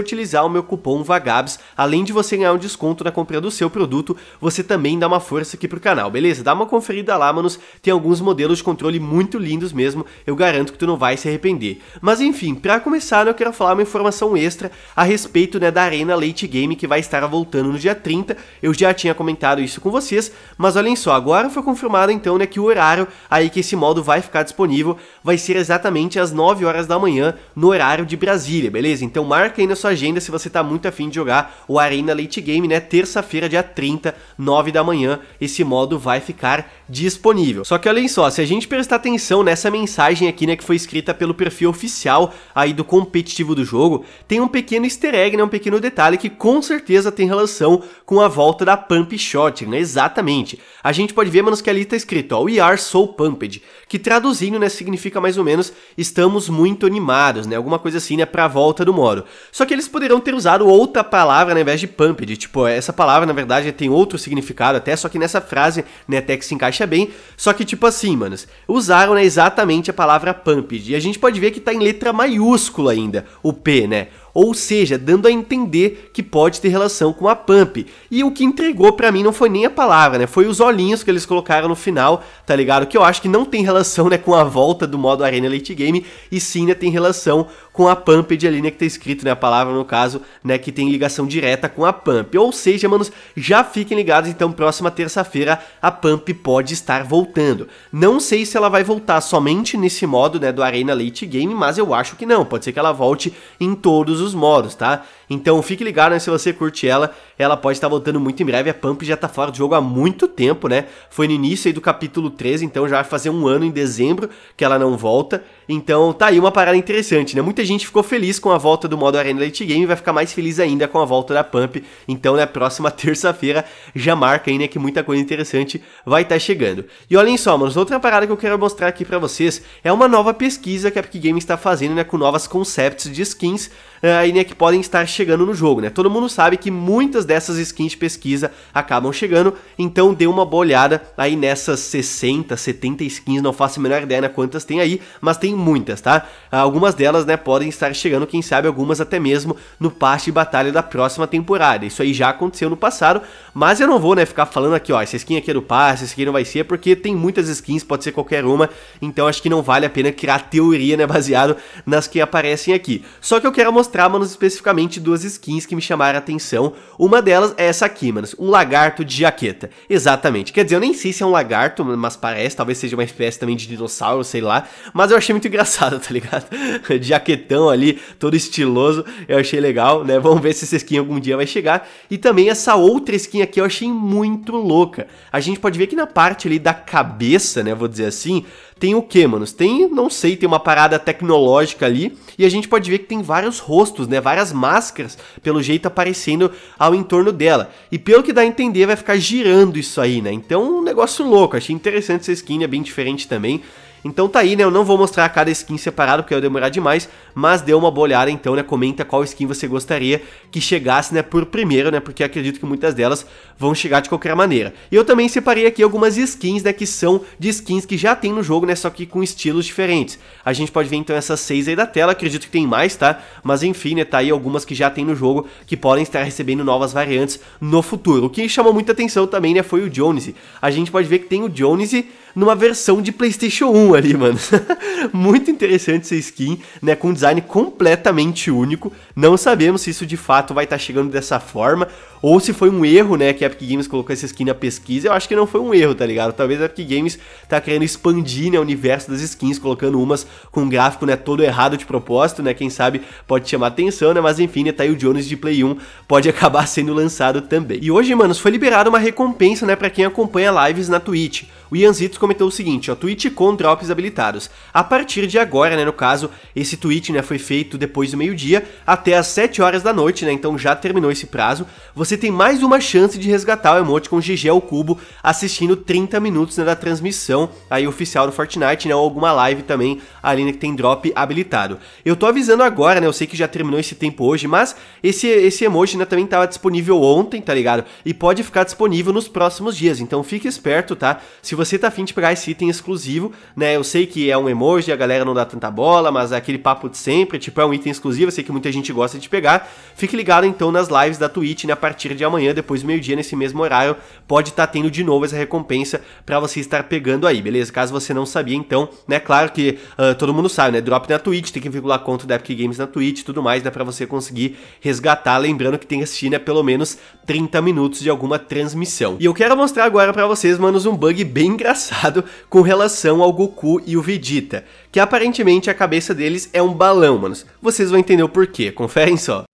utilizar o meu cupom VAGABS, além de você ganhar um desconto na compra do seu produto, você também dá uma força aqui pro canal, beleza? Dá uma conferida lá, manos, tem alguns modelos de controle muito lindos mesmo, eu garanto que tu não vai se arrepender. Mas enfim, para começar eu quero falar uma informação extra a respeito né, da Arena Late Game que vai estar voltando no dia 30, eu já tinha comentado isso com vocês, mas olhem só, agora foi confirmado então né, que o horário aí que esse modo vai ficar disponível vai ser exatamente às 9 horas da manhã no horário de Brasília, beleza? Então marca aí na sua sua agenda se você está muito afim de jogar o Arena Late Game, né? Terça-feira, dia 30, 9 da manhã, esse modo vai ficar disponível. Só que olhem só, se a gente prestar atenção nessa mensagem aqui, né, que foi escrita pelo perfil oficial aí do competitivo do jogo, tem um pequeno easter egg, né, um pequeno detalhe que com certeza tem relação com a volta da Pump Shot, né? Exatamente. A gente pode ver, manos, que ali está escrito, ó, We are so pumped, que traduzindo, né, significa mais ou menos estamos muito animados, né? Alguma coisa assim, né, para a volta do modo. Só que que eles poderiam ter usado outra palavra né, ao invés de pumped. Tipo, essa palavra, na verdade, tem outro significado até, só que nessa frase, né, até que se encaixa bem. Só que, tipo assim, manos, usaram né, exatamente a palavra pumped. E a gente pode ver que tá em letra maiúscula ainda, o P, né? ou seja, dando a entender que pode ter relação com a Pump. E o que entregou para mim não foi nem a palavra, né? Foi os olhinhos que eles colocaram no final, tá ligado? Que eu acho que não tem relação, né, com a volta do modo Arena Late Game, e sim, né, tem relação com a Pump de ali, né, que tá escrito, né, a palavra no caso, né, que tem ligação direta com a Pump. Ou seja, manos, já fiquem ligados, então, próxima terça-feira a Pump pode estar voltando. Não sei se ela vai voltar somente nesse modo, né, do Arena Late Game, mas eu acho que não. Pode ser que ela volte em todos os dos modos, tá? Então fique ligado, né? Se você curte ela, ela pode estar voltando muito em breve. A Pump já tá fora do jogo há muito tempo, né? Foi no início aí do capítulo 13, então já vai fazer um ano em dezembro que ela não volta. Então tá aí uma parada interessante, né? Muita gente ficou feliz com a volta do modo Arena Late Game e vai ficar mais feliz ainda com a volta da Pump. Então na né, próxima terça-feira já marca aí, né, que muita coisa interessante vai estar tá chegando. E olhem só, mano, outra parada que eu quero mostrar aqui para vocês é uma nova pesquisa que a Epic Games está fazendo, né, com novas concepts de skins eh, aí, uh, né, que podem estar chegando no jogo, né? Todo mundo sabe que muitas dessas skins de pesquisa acabam chegando, então dê uma boa olhada aí nessas 60, 70 skins, não faço a menor ideia né, quantas tem aí, mas tem muitas, tá? Algumas delas, né, podem estar chegando, quem sabe, algumas até mesmo no passe de batalha da próxima temporada. Isso aí já aconteceu no passado, mas eu não vou, né, ficar falando aqui, ó, essa skin aqui é do passe, essa aqui não vai ser, porque tem muitas skins, pode ser qualquer uma, então acho que não vale a pena criar teoria, né, baseado nas que aparecem aqui. Só que eu quero mostrar, manos, especificamente duas skins que me chamaram a atenção. Uma delas é essa aqui, manos, um lagarto de jaqueta. Exatamente. Quer dizer, eu nem sei se é um lagarto, mas parece, talvez seja uma espécie também de dinossauro, sei lá, mas eu achei muito engraçado, tá ligado? De jaquetão ali, todo estiloso, eu achei legal, né? Vamos ver se essa skin algum dia vai chegar. E também essa outra skin aqui eu achei muito louca. A gente pode ver que na parte ali da cabeça, né, vou dizer assim, tem o que, manos? Tem, não sei, tem uma parada tecnológica ali, e a gente pode ver que tem vários rostos, né, várias máscaras, pelo jeito aparecendo ao entorno dela. E pelo que dá a entender, vai ficar girando isso aí, né? Então, um negócio louco, achei interessante essa skin, é bem diferente também. Então tá aí, né? Eu não vou mostrar cada skin separado porque eu demorar demais, mas dê uma boa olhada então, né? Comenta qual skin você gostaria que chegasse, né, por primeiro, né? Porque acredito que muitas delas vão chegar de qualquer maneira. E eu também separei aqui algumas skins, né, que são de skins que já tem no jogo, né, só que com estilos diferentes. A gente pode ver então essas seis aí da tela, acredito que tem mais, tá? Mas enfim, né, tá aí algumas que já tem no jogo que podem estar recebendo novas variantes no futuro. O que chamou muita atenção também, né, foi o Jonesy. A gente pode ver que tem o Jonesy, numa versão de PlayStation 1 ali, mano. Muito interessante essa skin, né? Com um design completamente único. Não sabemos se isso de fato vai estar tá chegando dessa forma ou se foi um erro, né, que a Epic Games colocou essa skin na pesquisa. Eu acho que não foi um erro, tá ligado? Talvez a Epic Games tá querendo expandir, né, o universo das skins, colocando umas com um gráfico, né, todo errado de propósito, né? Quem sabe pode chamar atenção, né? Mas enfim, né, tá aí o Jones de Play 1 pode acabar sendo lançado também. E hoje, manos, foi liberada uma recompensa, né, para quem acompanha lives na Twitch o Ianzitos comentou o seguinte, ó, tweet com drops habilitados. A partir de agora, né, no caso, esse tweet, né, foi feito depois do meio-dia até às 7 horas da noite, né, então já terminou esse prazo. Você tem mais uma chance de resgatar o emote com GG ao cubo assistindo 30 minutos, né, da transmissão aí oficial do Fortnite, né, ou alguma live também ali, né, que tem drop habilitado. Eu tô avisando agora, né, eu sei que já terminou esse tempo hoje, mas esse, esse emoji, né, também tava disponível ontem, tá ligado? E pode ficar disponível nos próximos dias, então fique esperto, tá? Se você tá afim de pegar esse item exclusivo, né? Eu sei que é um emoji, a galera não dá tanta bola, mas é aquele papo de sempre, tipo, é um item exclusivo, eu sei que muita gente gosta de pegar. Fique ligado então nas lives da Twitch, né? A partir de amanhã, depois do meio-dia, nesse mesmo horário, pode estar tá tendo de novo essa recompensa para você estar pegando aí, beleza? Caso você não sabia, então, né? Claro que uh, todo mundo sabe, né? Drop na Twitch, tem que vincular a conta da Epic Games na Twitch tudo mais, né? Pra você conseguir resgatar. Lembrando que tem que assistir, né? Pelo menos 30 minutos de alguma transmissão. E eu quero mostrar agora para vocês, manos, um bug bem engraçado com relação ao Goku e o Vegeta, que aparentemente a cabeça deles é um balão, manos. Vocês vão entender o porquê, conferem só.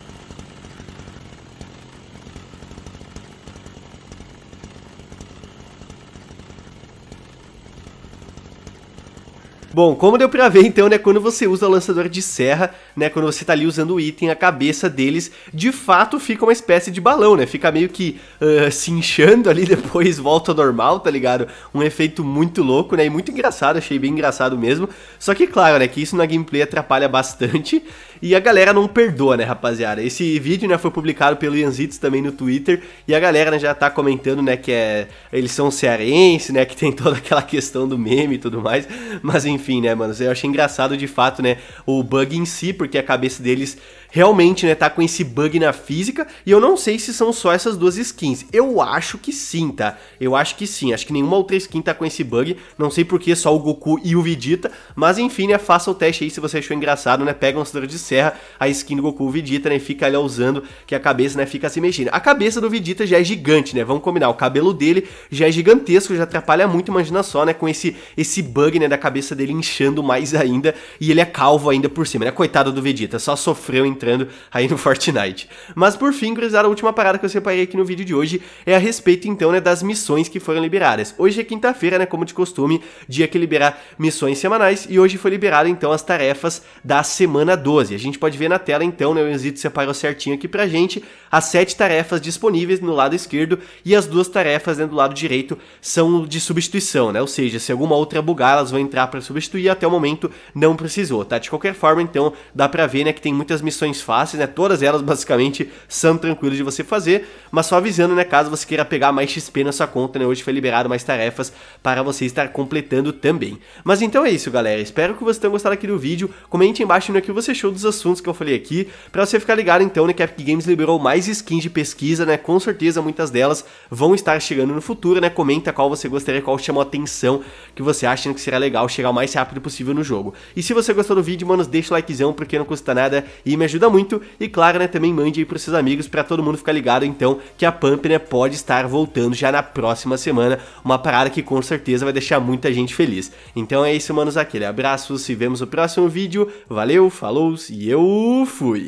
Bom, como deu pra ver então, né, quando você usa o lançador de serra, né, quando você tá ali usando o item, a cabeça deles de fato fica uma espécie de balão, né, fica meio que uh, se inchando ali, depois volta ao normal, tá ligado? Um efeito muito louco, né, e muito engraçado, achei bem engraçado mesmo, só que claro, né, que isso na gameplay atrapalha bastante, e a galera não perdoa, né, rapaziada? Esse vídeo, né, foi publicado pelo Ianzites também no Twitter. E a galera né, já tá comentando, né, que é, eles são cearense, né, que tem toda aquela questão do meme e tudo mais. Mas enfim, né, mano, eu achei engraçado de fato, né, o bug em si, porque a cabeça deles realmente, né, tá com esse bug na física, e eu não sei se são só essas duas skins. Eu acho que sim, tá? Eu acho que sim, acho que nenhuma outra skin tá com esse bug, não sei porque só o Goku e o Vegeta, mas enfim, né, faça o teste aí se você achou engraçado, né, pega um considerado de encerra a skin do Goku Vegeta, né? Fica ali usando que a cabeça, né, fica se mexendo. A cabeça do Vegeta já é gigante, né? Vamos combinar, o cabelo dele já é gigantesco, já atrapalha muito, imagina só, né, com esse esse bug, né, da cabeça dele inchando mais ainda e ele é calvo ainda por cima, né? Coitado do Vegeta, só sofreu entrando aí no Fortnite. Mas por fim, cruzada, a última parada que eu separei aqui no vídeo de hoje é a respeito então, né, das missões que foram liberadas. Hoje é quinta-feira, né, como de costume, dia que liberar missões semanais e hoje foi liberado então as tarefas da semana 12. A gente pode ver na tela então, né, o Enzito separou certinho aqui pra gente as sete tarefas disponíveis no lado esquerdo e as duas tarefas né, do lado direito são de substituição, né? Ou seja, se alguma outra bugar, elas vão entrar para substituir, até o momento não precisou, tá? De qualquer forma, então, dá pra ver, né, que tem muitas missões fáceis, né? Todas elas basicamente são tranquilas de você fazer, mas só avisando, né, caso você queira pegar mais XP na sua conta, né? Hoje foi liberado mais tarefas para você estar completando também. Mas então é isso, galera. Espero que vocês tenham gostado aqui do vídeo. Comente embaixo no né, que você achou dos assuntos que eu falei aqui. Para você ficar ligado então, né, que a Epic Games liberou mais skins de pesquisa, né? Com certeza muitas delas vão estar chegando no futuro, né? Comenta qual você gostaria, qual chamou a atenção, que você acha que será legal chegar o mais rápido possível no jogo. E se você gostou do vídeo, mano, deixa o likezão porque não custa nada e me ajuda muito. E claro, né, também mande aí pros seus amigos para todo mundo ficar ligado então que a Pump, né, pode estar voltando já na próxima semana, uma parada que com certeza vai deixar muita gente feliz. Então é isso, manos, aquele abraço, se vemos no próximo vídeo. Valeu, falou e e eu fui.